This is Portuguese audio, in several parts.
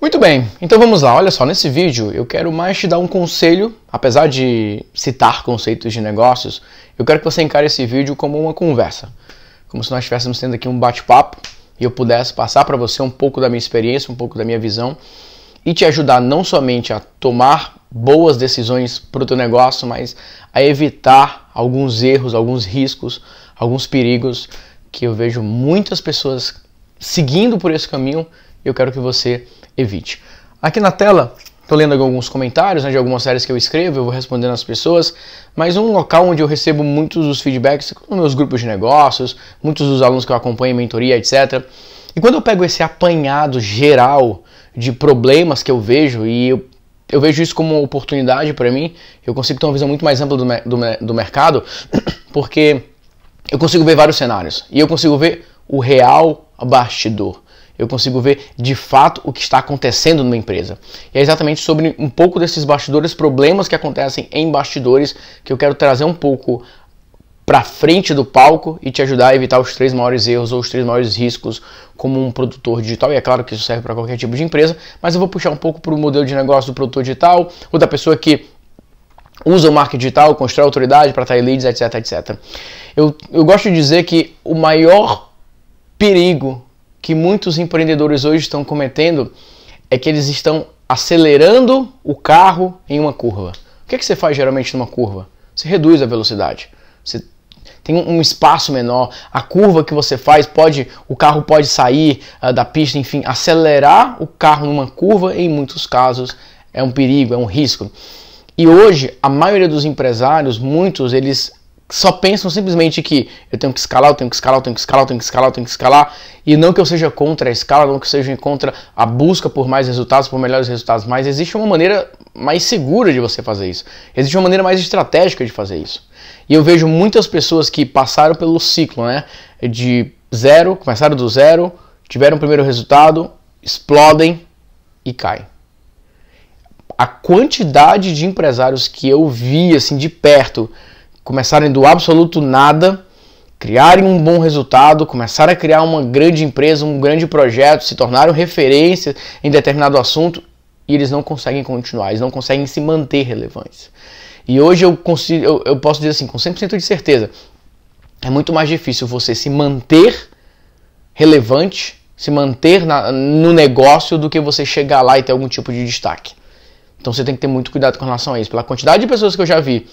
Muito bem, então vamos lá. Olha só, nesse vídeo eu quero mais te dar um conselho, apesar de citar conceitos de negócios, eu quero que você encare esse vídeo como uma conversa, como se nós estivéssemos tendo aqui um bate-papo e eu pudesse passar para você um pouco da minha experiência, um pouco da minha visão e te ajudar não somente a tomar boas decisões para o teu negócio, mas a evitar alguns erros, alguns riscos, alguns perigos que eu vejo muitas pessoas seguindo por esse caminho. Eu quero que você evite. Aqui na tela, estou lendo alguns comentários né, de algumas séries que eu escrevo, eu vou respondendo as pessoas, mas um local onde eu recebo muitos dos feedbacks nos meus grupos de negócios, muitos dos alunos que eu acompanho, mentoria, etc. E quando eu pego esse apanhado geral de problemas que eu vejo e eu eu vejo isso como uma oportunidade para mim. Eu consigo ter uma visão muito mais ampla do, do, do, mercado, porque eu consigo ver vários cenários e eu consigo ver o real bastidor eu consigo ver de fato o que está acontecendo numa empresa. E é exatamente sobre um pouco desses bastidores, problemas que acontecem em bastidores, que eu quero trazer um pouco para frente do palco e te ajudar a evitar os três maiores erros ou os três maiores riscos como um produtor digital. E é claro que isso serve para qualquer tipo de empresa, mas eu vou puxar um pouco para o modelo de negócio do produtor digital ou da pessoa que usa o marketing digital, constrói autoridade para atrair leads, etc, etc. Eu, eu gosto de dizer que o maior perigo que muitos empreendedores hoje estão cometendo é que eles estão acelerando o carro em uma curva. O que, é que você faz geralmente numa curva? Você reduz a velocidade. Você tem um espaço menor, a curva que você faz pode, o carro pode sair uh, da pista, enfim, acelerar o carro numa curva em muitos casos é um perigo, é um risco. E hoje a maioria dos empresários, muitos eles só pensam simplesmente que eu tenho que escalar, eu tenho que escalar, eu tenho que escalar, eu tenho que escalar, eu tenho que escalar, e não que eu seja contra a escala, não que eu seja contra a busca por mais resultados, por melhores resultados, mas existe uma maneira mais segura de você fazer isso. Existe uma maneira mais estratégica de fazer isso. E eu vejo muitas pessoas que passaram pelo ciclo, né, de zero, começaram do zero, tiveram o primeiro resultado, explodem e caem. A quantidade de empresários que eu vi assim de perto começarem do absoluto nada, criarem um bom resultado, começarem a criar uma grande empresa, um grande projeto, se tornaram referência em determinado assunto e eles não conseguem continuar, eles não conseguem se manter relevantes. E hoje eu, consigo, eu, eu posso dizer assim, com 100% de certeza, é muito mais difícil você se manter relevante, se manter na, no negócio, do que você chegar lá e ter algum tipo de destaque. Então você tem que ter muito cuidado com relação a isso. Pela quantidade de pessoas que eu já vi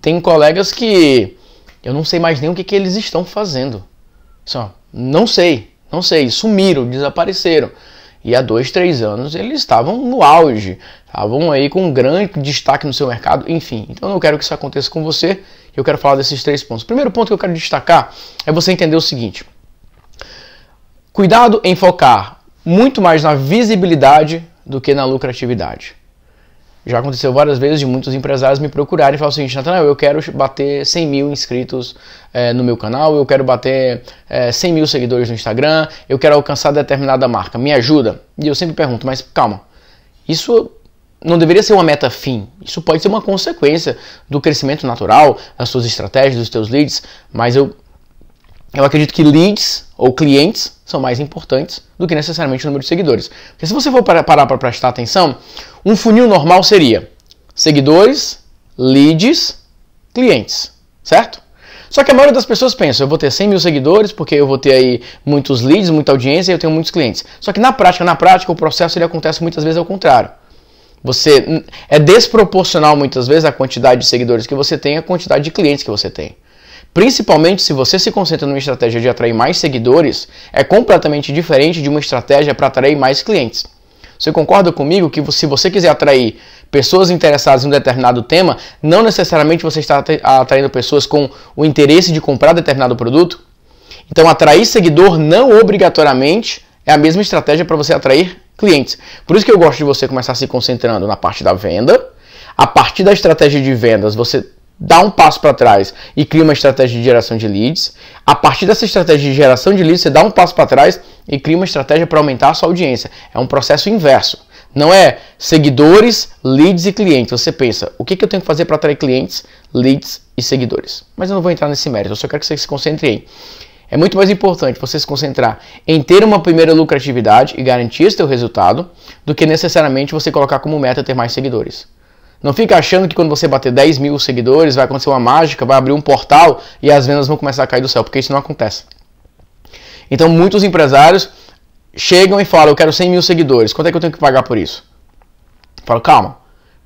tem colegas que eu não sei mais nem o que, que eles estão fazendo. Só, assim, não sei, não sei, sumiram, desapareceram. E há dois, três anos eles estavam no auge, estavam aí com um grande destaque no seu mercado, enfim. Então eu não quero que isso aconteça com você, eu quero falar desses três pontos. O primeiro ponto que eu quero destacar é você entender o seguinte: cuidado em focar muito mais na visibilidade do que na lucratividade. Já aconteceu várias vezes de muitos empresários me procurarem e falar o seguinte, Natanael, eu quero bater 100 mil inscritos é, no meu canal, eu quero bater é, eh, 100 mil seguidores no Instagram, eu quero alcançar determinada marca, me ajuda? E eu sempre pergunto, mas calma, isso não deveria ser uma meta fim. Isso pode ser uma consequência do crescimento natural, das suas estratégias, dos teus leads, mas eu eu acredito que leads ou clientes são mais importantes do que necessariamente o número de seguidores. Porque se você for parar para prestar atenção, um funil normal seria seguidores, leads, clientes, certo? Só que a maioria das pessoas pensa, eu vou ter 100 mil seguidores porque eu vou ter aí muitos leads, muita audiência e eu tenho muitos clientes. Só que na prática, na prática, o processo ele acontece muitas vezes ao contrário. Você é desproporcional muitas vezes a quantidade de seguidores que você tem à quantidade de clientes que você tem. Principalmente se você se concentra numa estratégia de atrair mais seguidores, é completamente diferente de uma estratégia para atrair mais clientes. Você concorda comigo que se você quiser atrair pessoas interessadas em um determinado tema, não necessariamente você está atraindo pessoas com o interesse de comprar determinado produto? Então, atrair seguidor não obrigatoriamente é a mesma estratégia para você atrair clientes. Por isso que eu gosto de você começar se concentrando na parte da venda. A partir da estratégia de vendas, você dá um passo para trás e cria uma estratégia de geração de leads. A partir dessa estratégia de geração de leads, você dá um passo para trás e cria uma estratégia para aumentar a sua audiência. É um processo inverso. Não é seguidores, leads e clientes. Você pensa, o que, que eu tenho que fazer para atrair clientes, leads e seguidores? Mas eu não vou entrar nesse mérito, eu só quero que você se concentre aí. É muito mais importante você se concentrar em ter uma primeira lucratividade e garantir seu resultado do que necessariamente você colocar como meta ter mais seguidores. Não fica achando que quando você bater 10 mil seguidores vai acontecer uma mágica, vai abrir um portal e as vendas vão começar a cair do céu, porque isso não acontece. Então muitos empresários chegam e falam: Eu quero 100 mil seguidores, quanto é que eu tenho que pagar por isso? Eu falo: Calma,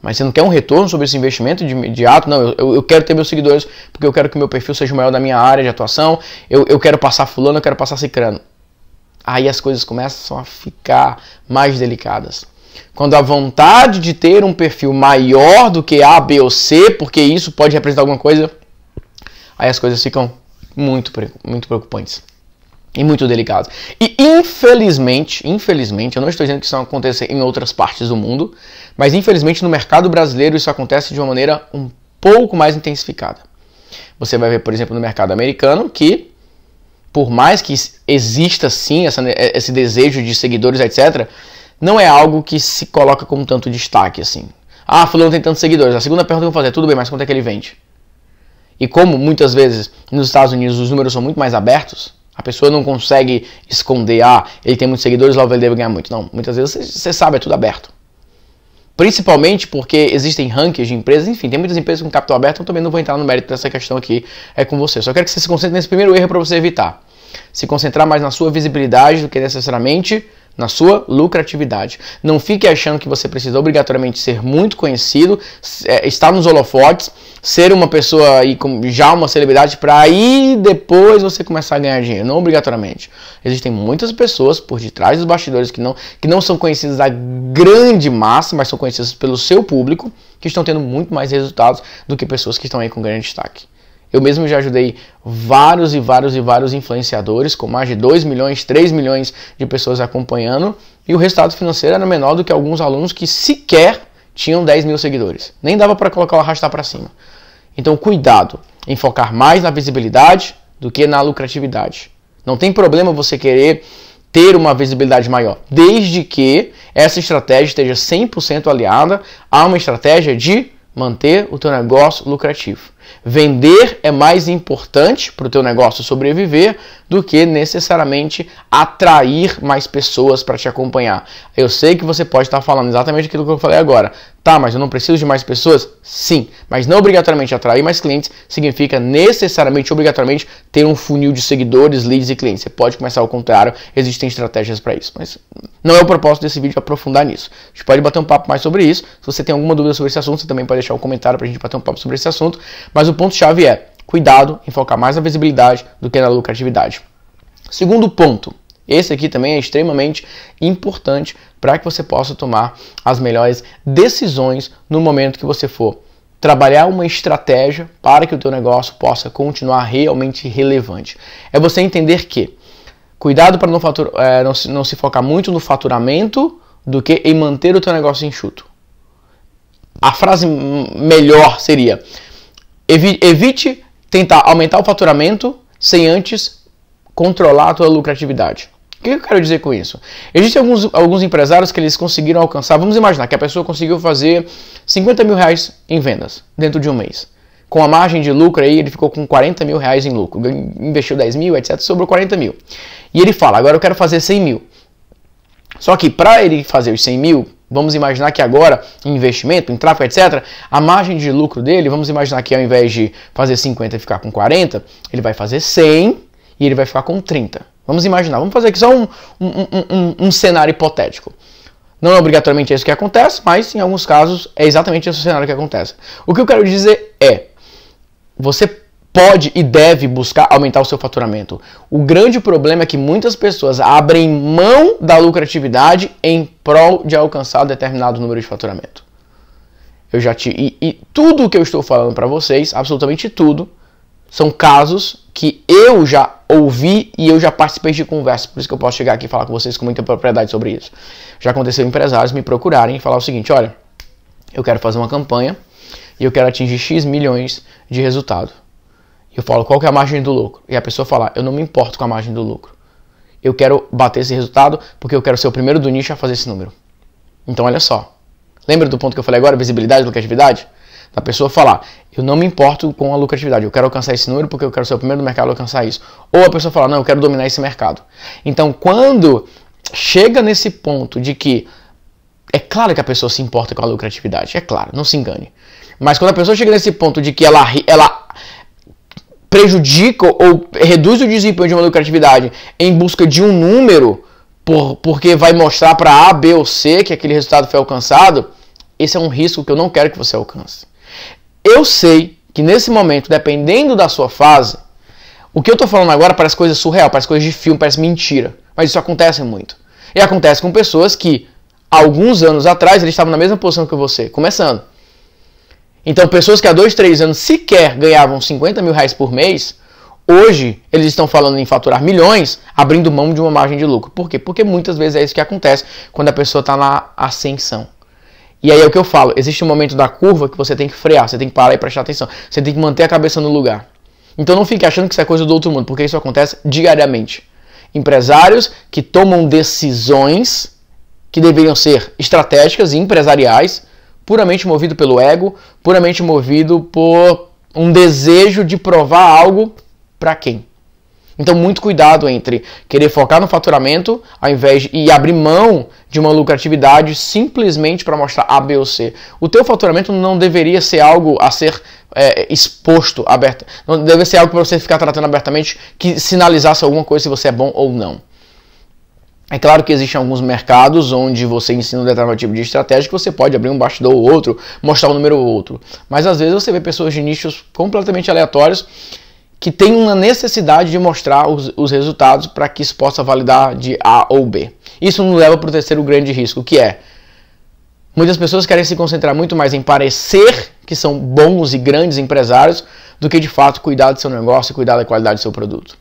mas você não quer um retorno sobre esse investimento de imediato? Não, eu, eu quero ter meus seguidores porque eu quero que meu perfil seja o maior da minha área de atuação, eu, eu quero passar Fulano, eu quero passar Cicrano. Aí as coisas começam a ficar mais delicadas quando a vontade de ter um perfil maior do que A, B ou C, porque isso pode representar alguma coisa, aí as coisas ficam muito, muito preocupantes e muito delicadas. E infelizmente, infelizmente, eu não estou dizendo que isso aconteça em outras partes do mundo, mas infelizmente no mercado brasileiro isso acontece de uma maneira um pouco mais intensificada. Você vai ver, por exemplo, no mercado americano que por mais que exista sim essa, esse desejo de seguidores, etc., não é algo que se coloca com tanto destaque assim. Ah, fulano tem tantos seguidores. A segunda pergunta que eu vou fazer é, tudo bem, mas quanto é que ele vende? E como muitas vezes nos Estados Unidos os números são muito mais abertos, a pessoa não consegue esconder, ah, ele tem muitos seguidores, logo ele deve ganhar muito. Não, muitas vezes você sabe, é tudo aberto. Principalmente porque existem rankings de empresas, enfim, tem muitas empresas com capital aberto, então também não vou entrar no mérito dessa questão aqui é com você. Só quero que você se concentre nesse primeiro erro para você evitar. Se concentrar mais na sua visibilidade do que necessariamente na sua lucratividade. Não fique achando que você precisa obrigatoriamente ser muito conhecido, eh, estar nos holofotes, ser uma pessoa e já uma celebridade para aí depois você começar a ganhar dinheiro, não obrigatoriamente. Existem muitas pessoas por detrás dos bastidores que não que não são conhecidas da grande massa, mas são conhecidas pelo seu público, que estão tendo muito mais resultados do que pessoas que estão aí com grande destaque. Eu mesmo já ajudei vários e vários e vários influenciadores, com mais de 2 milhões, 3 milhões de pessoas acompanhando, e o resultado financeiro era menor do que alguns alunos que sequer tinham 10 mil seguidores. Nem dava para colocar o arrastar para cima. Então, cuidado em focar mais na visibilidade do que na lucratividade. Não tem problema você querer ter uma visibilidade maior, desde que essa estratégia esteja 100% aliada a uma estratégia de manter o teu negócio lucrativo. Vender é mais importante para o teu negócio sobreviver do que necessariamente atrair mais pessoas para te acompanhar. Eu sei que você pode estar tá falando exatamente aquilo que eu falei agora. Tá, mas eu não preciso de mais pessoas? Sim, mas não obrigatoriamente atrair mais clientes significa necessariamente, obrigatoriamente, ter um funil de seguidores, leads e clientes. Você pode começar ao contrário, existem estratégias para isso, mas não é o propósito desse vídeo aprofundar nisso. A gente pode bater um papo mais sobre isso. Se você tem alguma dúvida sobre esse assunto, você também pode deixar um comentário para a gente bater um papo sobre esse assunto. Mas o ponto-chave é cuidado em focar mais na visibilidade do que na lucratividade. Segundo ponto, esse aqui também é extremamente importante para que você possa tomar as melhores decisões no momento que você for trabalhar uma estratégia para que o teu negócio possa continuar realmente relevante. É você entender que cuidado para não, é, não, se, não se focar muito no faturamento do que em manter o teu negócio enxuto. A frase melhor seria Evite tentar aumentar o faturamento sem antes controlar a tua lucratividade. O que eu quero dizer com isso? Existem alguns, alguns empresários que eles conseguiram alcançar. Vamos imaginar que a pessoa conseguiu fazer 50 mil reais em vendas dentro de um mês. Com a margem de lucro aí, ele ficou com 40 mil reais em lucro. Investiu 10 mil, etc. Sobrou 40 mil. E ele fala, agora eu quero fazer 100 mil. Só que para ele fazer os 100 mil, Vamos imaginar que agora, em investimento, em tráfego, etc., a margem de lucro dele, vamos imaginar que ao invés de fazer 50 e ficar com 40, ele vai fazer 100 e ele vai ficar com 30. Vamos imaginar, vamos fazer aqui só um, um, um, um cenário hipotético. Não é obrigatoriamente isso que acontece, mas em alguns casos é exatamente esse cenário que acontece. O que eu quero dizer é: você pode e deve buscar aumentar o seu faturamento. O grande problema é que muitas pessoas abrem mão da lucratividade em prol de alcançar determinado número de faturamento. Eu já te e, e tudo que eu estou falando para vocês, absolutamente tudo, são casos que eu já ouvi e eu já participei de conversa, por isso que eu posso chegar aqui e falar com vocês com muita propriedade sobre isso. Já aconteceu empresários me procurarem e falar o seguinte, olha, eu quero fazer uma campanha e eu quero atingir X milhões de resultado eu falo, qual que é a margem do lucro? E a pessoa fala, eu não me importo com a margem do lucro. Eu quero bater esse resultado porque eu quero ser o primeiro do nicho a fazer esse número. Então, olha só. Lembra do ponto que eu falei agora, visibilidade, lucratividade? Da pessoa falar, eu não me importo com a lucratividade, eu quero alcançar esse número porque eu quero ser o primeiro do mercado a alcançar isso. Ou a pessoa fala, não, eu quero dominar esse mercado. Então, quando chega nesse ponto de que é claro que a pessoa se importa com a lucratividade, é claro, não se engane. Mas quando a pessoa chega nesse ponto de que ela, ela prejudica ou reduz o desempenho de uma lucratividade em busca de um número, por, porque vai mostrar para A, B ou C que aquele resultado foi alcançado, esse é um risco que eu não quero que você alcance. Eu sei que nesse momento, dependendo da sua fase, o que eu estou falando agora parece coisa surreal, parece coisa de filme, parece mentira, mas isso acontece muito. E acontece com pessoas que, alguns anos atrás, eles estavam na mesma posição que você, começando. Então, pessoas que há dois, três anos sequer ganhavam 50 mil reais por mês, hoje eles estão falando em faturar milhões, abrindo mão de uma margem de lucro. Por quê? Porque muitas vezes é isso que acontece quando a pessoa está na ascensão. E aí é o que eu falo: existe um momento da curva que você tem que frear, você tem que parar e prestar atenção, você tem que manter a cabeça no lugar. Então não fique achando que isso é coisa do outro mundo, porque isso acontece diariamente. Empresários que tomam decisões que deveriam ser estratégicas e empresariais puramente movido pelo ego, puramente movido por um desejo de provar algo para quem. Então, muito cuidado entre querer focar no faturamento ao invés de, e abrir mão de uma lucratividade simplesmente para mostrar A, B ou C. O teu faturamento não deveria ser algo a ser é, exposto, aberto. Não deveria ser algo para você ficar tratando abertamente que sinalizasse alguma coisa se você é bom ou não. É claro que existem alguns mercados onde você ensina um determinado tipo de estratégia que você pode abrir um bastidor ou outro, mostrar um número ou outro. Mas às vezes você vê pessoas de nichos completamente aleatórios que têm uma necessidade de mostrar os, os resultados para que isso possa validar de A ou B. Isso nos leva para o terceiro grande risco, que é muitas pessoas querem se concentrar muito mais em parecer que são bons e grandes empresários do que de fato cuidar do seu negócio e cuidar da qualidade do seu produto.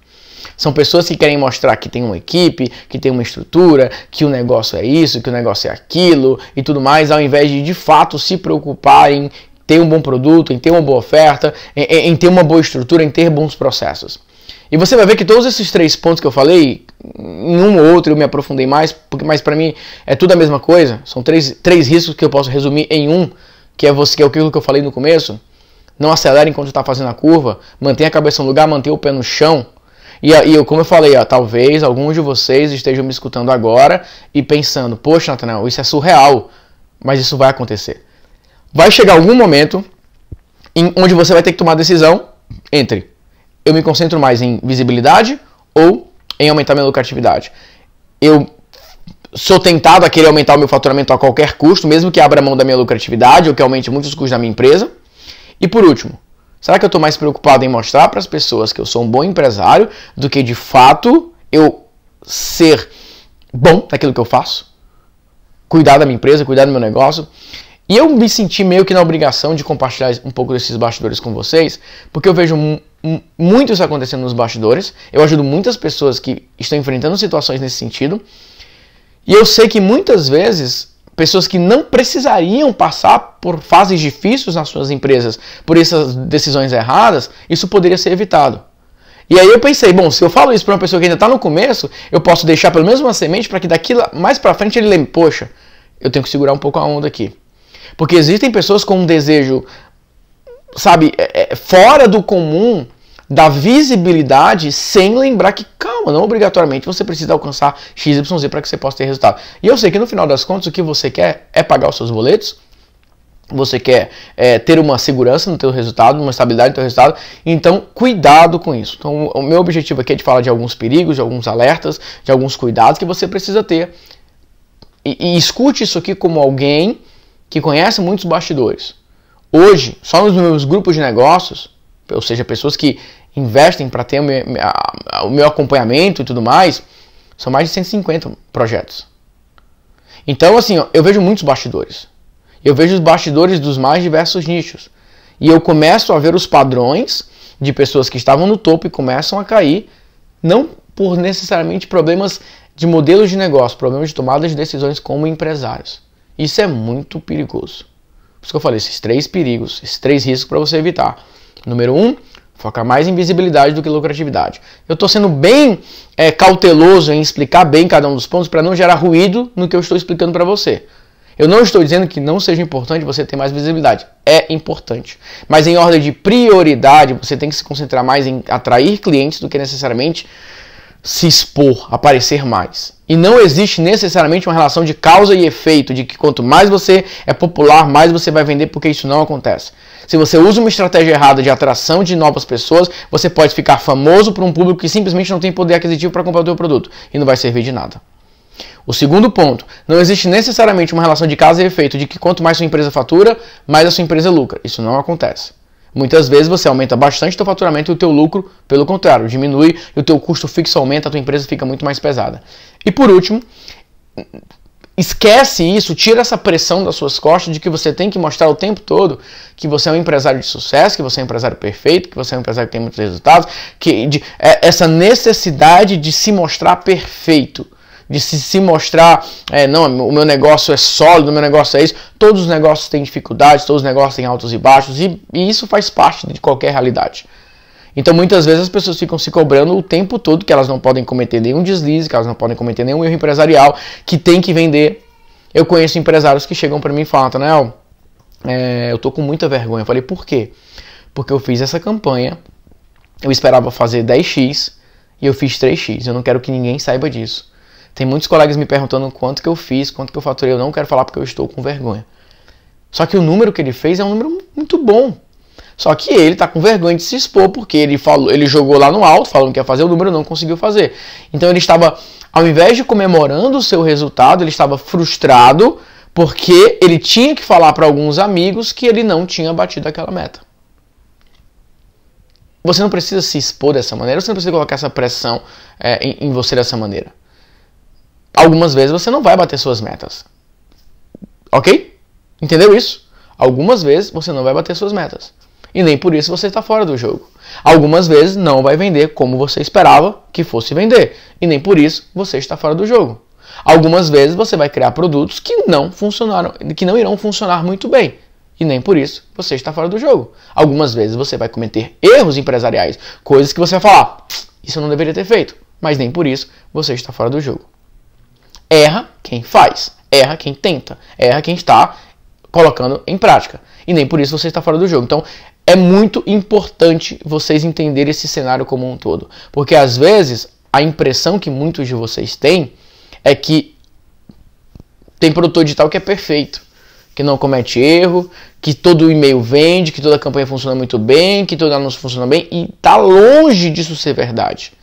São pessoas que querem mostrar que tem uma equipe, que tem uma estrutura, que o negócio é isso, que o negócio é aquilo e tudo mais, ao invés de de fato se preocuparem em ter um bom produto, em ter uma boa oferta, em, em ter uma boa estrutura, em ter bons processos. E você vai ver que todos esses três pontos que eu falei, em um ou outro eu me aprofundei mais, porque mas para mim é tudo a mesma coisa. São três, três riscos que eu posso resumir em um, que é você que é aquilo que eu falei no começo. Não acelere enquanto está fazendo a curva, mantenha a cabeça no lugar, mantenha o pé no chão. E, e como eu falei, ó, talvez alguns de vocês estejam me escutando agora e pensando, poxa, Nathanael, isso é surreal, mas isso vai acontecer. Vai chegar algum momento em, onde você vai ter que tomar a decisão entre eu me concentro mais em visibilidade ou em aumentar minha lucratividade. Eu sou tentado a querer aumentar o meu faturamento a qualquer custo, mesmo que abra mão da minha lucratividade ou que aumente muitos custos da minha empresa. E por último, Será que eu estou mais preocupado em mostrar para as pessoas que eu sou um bom empresário do que de fato eu ser bom naquilo que eu faço? Cuidar da minha empresa, cuidar do meu negócio? E eu me senti meio que na obrigação de compartilhar um pouco desses bastidores com vocês, porque eu vejo muito isso acontecendo nos bastidores. Eu ajudo muitas pessoas que estão enfrentando situações nesse sentido. E eu sei que muitas vezes pessoas que não precisariam passar por fases difíceis nas suas empresas por essas decisões erradas, isso poderia ser evitado. E aí eu pensei, bom, se eu falo isso para uma pessoa que ainda está no começo, eu posso deixar pelo menos uma semente para que daqui mais para frente ele lembre, poxa, eu tenho que segurar um pouco a onda aqui. Porque existem pessoas com um desejo, sabe, é, é, fora do comum da visibilidade, sem lembrar que, não, não obrigatoriamente você precisa alcançar XYZ para que você possa ter resultado. E eu sei que no final das contas o que você quer é pagar os seus boletos, você quer é, ter uma segurança no teu resultado, uma estabilidade no teu resultado, então cuidado com isso. Então, o meu objetivo aqui é de falar de alguns perigos, de alguns alertas, de alguns cuidados que você precisa ter. E, e escute isso aqui como alguém que conhece muitos bastidores. Hoje, só nos meus grupos de negócios, ou seja, pessoas que investem para ter o meu, o meu acompanhamento e tudo mais, são mais de 150 projetos. Então, assim, ó, eu vejo muitos bastidores. Eu vejo os bastidores dos mais diversos nichos. E eu começo a ver os padrões de pessoas que estavam no topo e começam a cair, não por necessariamente problemas de modelos de negócio, problemas de tomada de decisões como empresários. Isso é muito perigoso. Por isso que eu falei, esses três perigos, esses três riscos para você evitar. Número um, Foca mais em visibilidade do que lucratividade. Eu estou sendo bem é, cauteloso em explicar bem cada um dos pontos para não gerar ruído no que eu estou explicando para você. Eu não estou dizendo que não seja importante você ter mais visibilidade. É importante. Mas em ordem de prioridade, você tem que se concentrar mais em atrair clientes do que necessariamente se expor, aparecer mais. E não existe necessariamente uma relação de causa e efeito, de que quanto mais você é popular, mais você vai vender, porque isso não acontece. Se você usa uma estratégia errada de atração de novas pessoas, você pode ficar famoso para um público que simplesmente não tem poder aquisitivo para comprar o seu produto e não vai servir de nada. O segundo ponto, não existe necessariamente uma relação de causa e efeito de que quanto mais sua empresa fatura, mais a sua empresa lucra. Isso não acontece. Muitas vezes você aumenta bastante o teu faturamento e o teu lucro, pelo contrário, diminui e o teu custo fixo aumenta, a tua empresa fica muito mais pesada. E por último, esquece isso, tira essa pressão das suas costas de que você tem que mostrar o tempo todo que você é um empresário de sucesso, que você é um empresário perfeito, que você é um empresário que tem muitos resultados, que de, é, essa necessidade de se mostrar perfeito de se, se mostrar, é, não, o meu negócio é sólido, o meu negócio é isso. Todos os negócios têm dificuldades, todos os negócios têm altos e baixos, e, e isso faz parte de qualquer realidade. Então muitas vezes as pessoas ficam se cobrando o tempo todo que elas não podem cometer nenhum deslize, que elas não podem cometer nenhum erro empresarial, que tem que vender. Eu conheço empresários que chegam para mim e falam, Tanel, é, eu tô com muita vergonha. Eu falei, por quê? Porque eu fiz essa campanha, eu esperava fazer 10x e eu fiz 3x. Eu não quero que ninguém saiba disso. Tem muitos colegas me perguntando quanto que eu fiz, quanto que eu faturei. Eu não quero falar porque eu estou com vergonha. Só que o número que ele fez é um número muito bom. Só que ele está com vergonha de se expor porque ele falou, ele jogou lá no alto, falando que ia fazer o número, não conseguiu fazer. Então ele estava, ao invés de comemorando o seu resultado, ele estava frustrado porque ele tinha que falar para alguns amigos que ele não tinha batido aquela meta. Você não precisa se expor dessa maneira, você não precisa colocar essa pressão é, em, em você dessa maneira. Algumas vezes você não vai bater suas metas. Ok? Entendeu isso? Algumas vezes você não vai bater suas metas. E nem por isso você está fora do jogo. Algumas vezes não vai vender como você esperava que fosse vender. E nem por isso você está fora do jogo. Algumas vezes você vai criar produtos que não funcionaram, que não irão funcionar muito bem. E nem por isso você está fora do jogo. Algumas vezes você vai cometer erros empresariais, coisas que você vai falar, isso eu não deveria ter feito. Mas nem por isso você está fora do jogo. Erra quem faz, erra quem tenta, erra quem está colocando em prática. E nem por isso você está fora do jogo. Então, é muito importante vocês entenderem esse cenário como um todo. Porque às vezes a impressão que muitos de vocês têm é que tem produtor digital que é perfeito, que não comete erro, que todo e-mail vende, que toda campanha funciona muito bem, que todo anúncio funciona bem e tá longe disso ser verdade.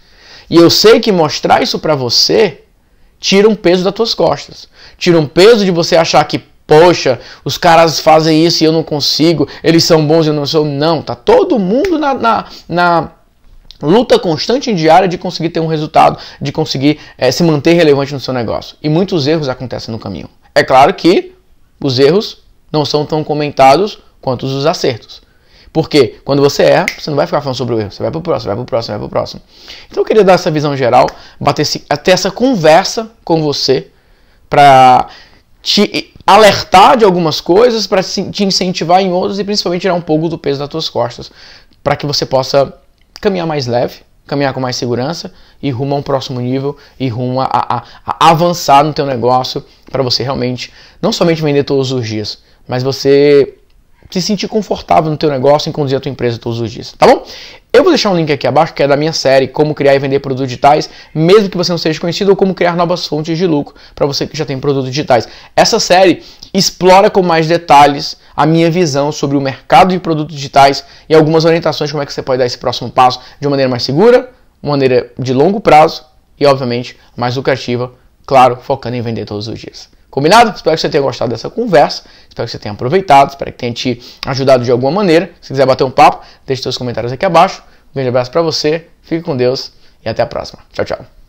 E eu sei que mostrar isso para você tira um peso das tuas costas. Tira um peso de você achar que, poxa, os caras fazem isso e eu não consigo, eles são bons e eu não sou. Não, tá todo mundo na, na, na luta constante e diária de conseguir ter um resultado, de conseguir é, se manter relevante no seu negócio. E muitos erros acontecem no caminho. É claro que os erros não são tão comentados quanto os acertos. Porque quando você erra, você não vai ficar falando sobre o erro, você vai pro próximo, vai pro próximo, vai pro próximo. Então eu queria dar essa visão geral, bater esse, até essa conversa com você para te alertar de algumas coisas, para te incentivar em outras e principalmente tirar um pouco do peso das tuas costas, para que você possa caminhar mais leve, caminhar com mais segurança e rumo a um próximo nível e rumo a, a, a avançar no teu negócio para você realmente não somente vender todos os dias, mas você se sentir confortável no teu negócio e conduzir a tua empresa todos os dias, tá bom? Eu vou deixar um link aqui abaixo que é da minha série Como Criar e Vender Produtos Digitais, mesmo que você não seja conhecido, ou Como Criar Novas Fontes de Lucro para você que já tem produtos digitais. Essa série explora com mais detalhes a minha visão sobre o mercado de produtos digitais e algumas orientações como é que você pode dar esse próximo passo de uma maneira mais segura, uma maneira de longo prazo e, obviamente, mais lucrativa, claro, focando em vender todos os dias. Combinado? Espero que você tenha gostado dessa conversa, espero que você tenha aproveitado, espero que tenha te ajudado de alguma maneira. Se quiser bater um papo, deixe seus comentários aqui abaixo. Um grande abraço para você, fique com Deus e até a próxima. Tchau, tchau.